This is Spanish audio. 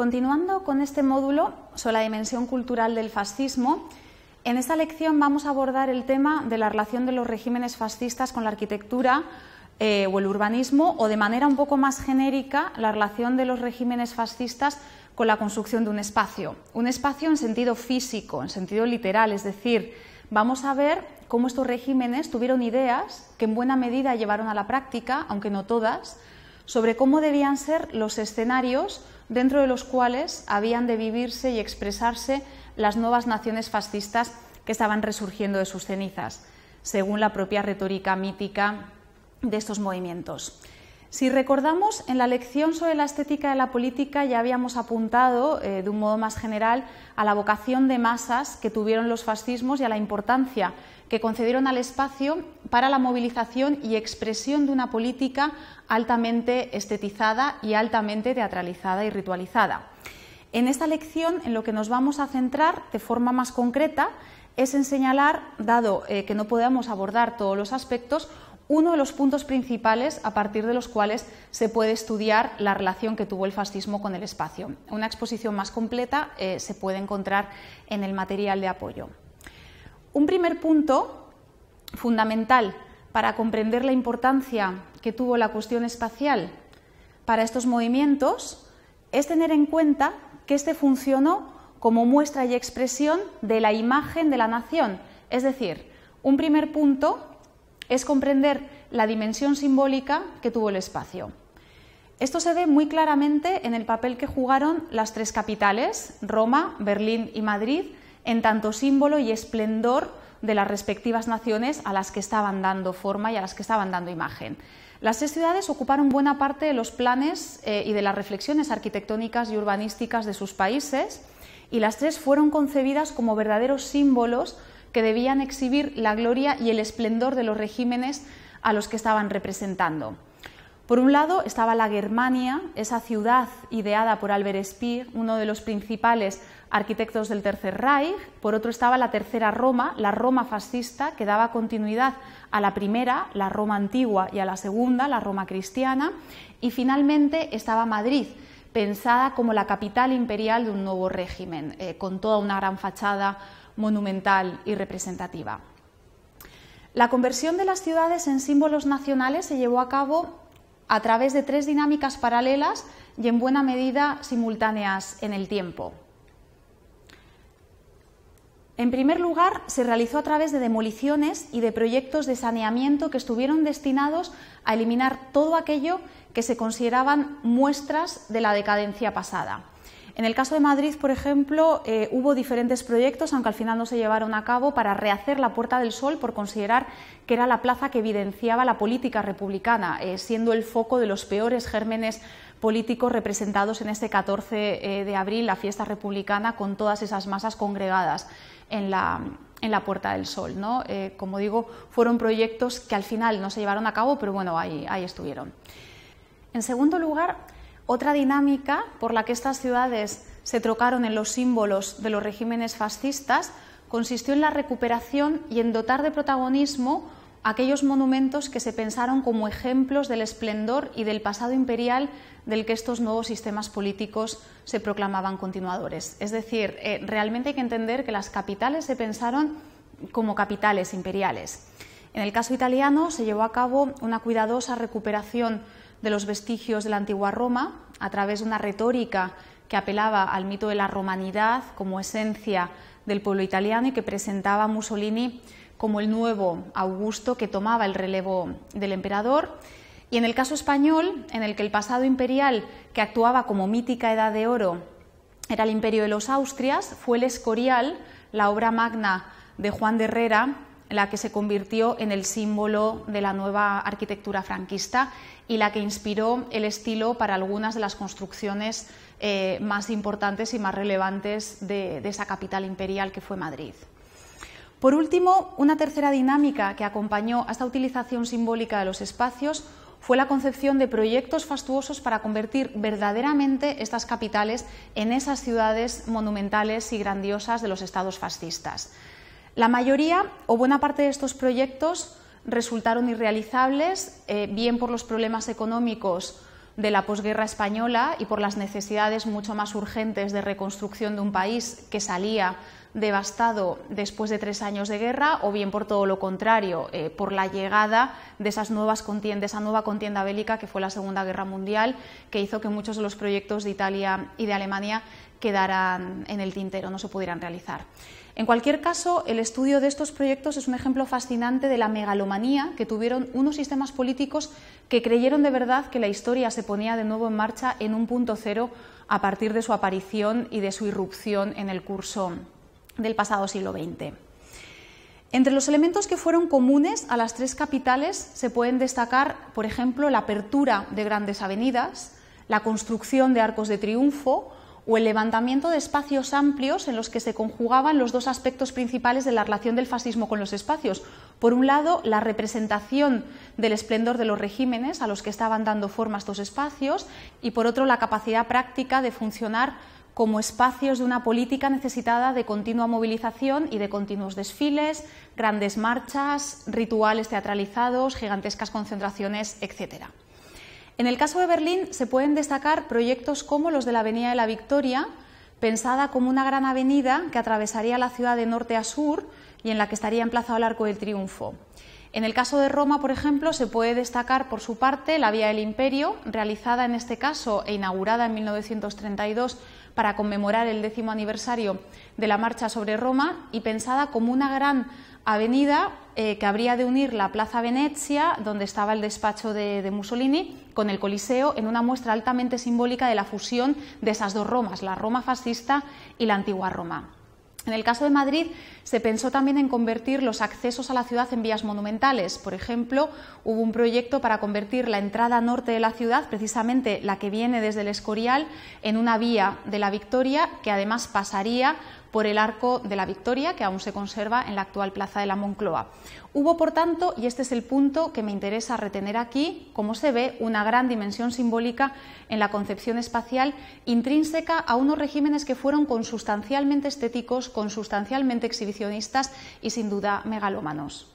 Continuando con este módulo sobre la dimensión cultural del fascismo, en esta lección vamos a abordar el tema de la relación de los regímenes fascistas con la arquitectura eh, o el urbanismo, o de manera un poco más genérica, la relación de los regímenes fascistas con la construcción de un espacio. Un espacio en sentido físico, en sentido literal, es decir, vamos a ver cómo estos regímenes tuvieron ideas que en buena medida llevaron a la práctica, aunque no todas, sobre cómo debían ser los escenarios dentro de los cuales habían de vivirse y expresarse las nuevas naciones fascistas que estaban resurgiendo de sus cenizas, según la propia retórica mítica de estos movimientos. Si recordamos, en la lección sobre la estética de la política ya habíamos apuntado, eh, de un modo más general, a la vocación de masas que tuvieron los fascismos y a la importancia que concedieron al espacio para la movilización y expresión de una política altamente estetizada y altamente teatralizada y ritualizada. En esta lección, en lo que nos vamos a centrar de forma más concreta es en señalar, dado eh, que no podemos abordar todos los aspectos, uno de los puntos principales a partir de los cuales se puede estudiar la relación que tuvo el fascismo con el espacio. Una exposición más completa eh, se puede encontrar en el material de apoyo. Un primer punto fundamental para comprender la importancia que tuvo la cuestión espacial para estos movimientos es tener en cuenta que este funcionó como muestra y expresión de la imagen de la nación. Es decir, un primer punto es comprender la dimensión simbólica que tuvo el espacio. Esto se ve muy claramente en el papel que jugaron las tres capitales, Roma, Berlín y Madrid, en tanto símbolo y esplendor de las respectivas naciones a las que estaban dando forma y a las que estaban dando imagen. Las tres ciudades ocuparon buena parte de los planes eh, y de las reflexiones arquitectónicas y urbanísticas de sus países y las tres fueron concebidas como verdaderos símbolos que debían exhibir la gloria y el esplendor de los regímenes a los que estaban representando. Por un lado estaba la Germania, esa ciudad ideada por Albert Speer, uno de los principales arquitectos del Tercer Reich. Por otro estaba la Tercera Roma, la Roma fascista, que daba continuidad a la primera, la Roma antigua, y a la segunda, la Roma cristiana. Y finalmente estaba Madrid, pensada como la capital imperial de un nuevo régimen, eh, con toda una gran fachada monumental y representativa. La conversión de las ciudades en símbolos nacionales se llevó a cabo a través de tres dinámicas paralelas y en buena medida simultáneas en el tiempo. En primer lugar, se realizó a través de demoliciones y de proyectos de saneamiento que estuvieron destinados a eliminar todo aquello que se consideraban muestras de la decadencia pasada. En el caso de Madrid, por ejemplo, eh, hubo diferentes proyectos, aunque al final no se llevaron a cabo, para rehacer la Puerta del Sol por considerar que era la plaza que evidenciaba la política republicana, eh, siendo el foco de los peores gérmenes políticos representados en este 14 eh, de abril, la fiesta republicana, con todas esas masas congregadas en la, en la Puerta del Sol. ¿no? como digo, fueron proyectos que al final no se llevaron a cabo, pero bueno, ahí, ahí estuvieron. En segundo lugar, otra dinámica por la que estas ciudades se trocaron en los símbolos de los regímenes fascistas consistió en la recuperación y en dotar de protagonismo aquellos monumentos que se pensaron como ejemplos del esplendor y del pasado imperial del que estos nuevos sistemas políticos se proclamaban continuadores. Es decir, eh, realmente hay que entender que las capitales se pensaron como capitales imperiales. En el caso italiano se llevó a cabo una cuidadosa recuperación de los vestigios de la antigua Roma a través de una retórica que apelaba al mito de la romanidad como esencia del pueblo italiano y que presentaba a Mussolini como el nuevo Augusto que tomaba el relevo del emperador. Y en el caso español, en el que el pasado imperial, que actuaba como mítica edad de oro, era el imperio de los Austrias, fue el Escorial, la obra magna de Juan de Herrera, la que se convirtió en el símbolo de la nueva arquitectura franquista y la que inspiró el estilo para algunas de las construcciones eh, más importantes y más relevantes de esa capital imperial que fue Madrid. Por último, una tercera dinámica que acompañó a esta utilización simbólica de los espacios fue la concepción de proyectos fastuosos para convertir verdaderamente estas capitales en esas ciudades monumentales y grandiosas de los estados fascistas. La mayoría o buena parte de estos proyectos resultaron irrealizables, eh, bien por los problemas económicos de la posguerra española y por las necesidades mucho más urgentes de reconstrucción de un país que salía devastado después de tres años de guerra o bien por todo lo contrario, eh, por la llegada de, de esa nueva contienda bélica que fue la Segunda Guerra Mundial, que hizo que muchos de los proyectos de Italia y de Alemania quedaran en el tintero, no se pudieran realizar. En cualquier caso, el estudio de estos proyectos es un ejemplo fascinante de la megalomanía que tuvieron unos sistemas políticos que creyeron de verdad que la historia se ponía de nuevo en marcha en un punto cero a partir de su aparición y de su irrupción en el curso del pasado siglo XX. Entre los elementos que fueron comunes a las tres capitales se pueden destacar, por ejemplo, la apertura de grandes avenidas, la construcción de arcos de triunfo o el levantamiento de espacios amplios en los que se conjugaban los dos aspectos principales de la relación del fascismo con los espacios. Por un lado, la representación del esplendor de los regímenes a los que estaban dando forma estos espacios y por otro, la capacidad práctica de funcionar como espacios de una política necesitada de continua movilización y de continuos desfiles, grandes marchas, rituales teatralizados, gigantescas concentraciones, etc. En el caso de Berlín se pueden destacar proyectos como los de la Avenida de la Victoria, pensada como una gran avenida que atravesaría la ciudad de norte a sur y en la que estaría emplazado el Arco del Triunfo. En el caso de Roma, por ejemplo, se puede destacar por su parte la Vía del Imperio, realizada en este caso e inaugurada en 1932 para conmemorar el décimo aniversario de la Marcha sobre Roma y pensada como una gran avenida eh, que habría de unir la Plaza Venecia, donde estaba el despacho de, Mussolini, con el Coliseo, en una muestra altamente simbólica de la fusión de esas dos Romas, la Roma fascista y la antigua Roma. En el caso de Madrid, se pensó también en convertir los accesos a la ciudad en vías monumentales. Por ejemplo, hubo un proyecto para convertir la entrada norte de la ciudad, precisamente la que viene desde el Escorial, en una vía de la Victoria que además pasaría por el Arco de la Victoria, que aún se conserva en la actual Plaza de la Moncloa. Hubo, por tanto, y este es el punto que me interesa retener aquí, como se ve, una gran dimensión simbólica en la concepción espacial intrínseca a unos regímenes que fueron consustancialmente estéticos, consustancialmente exhibicionistas y sin duda megalómanos.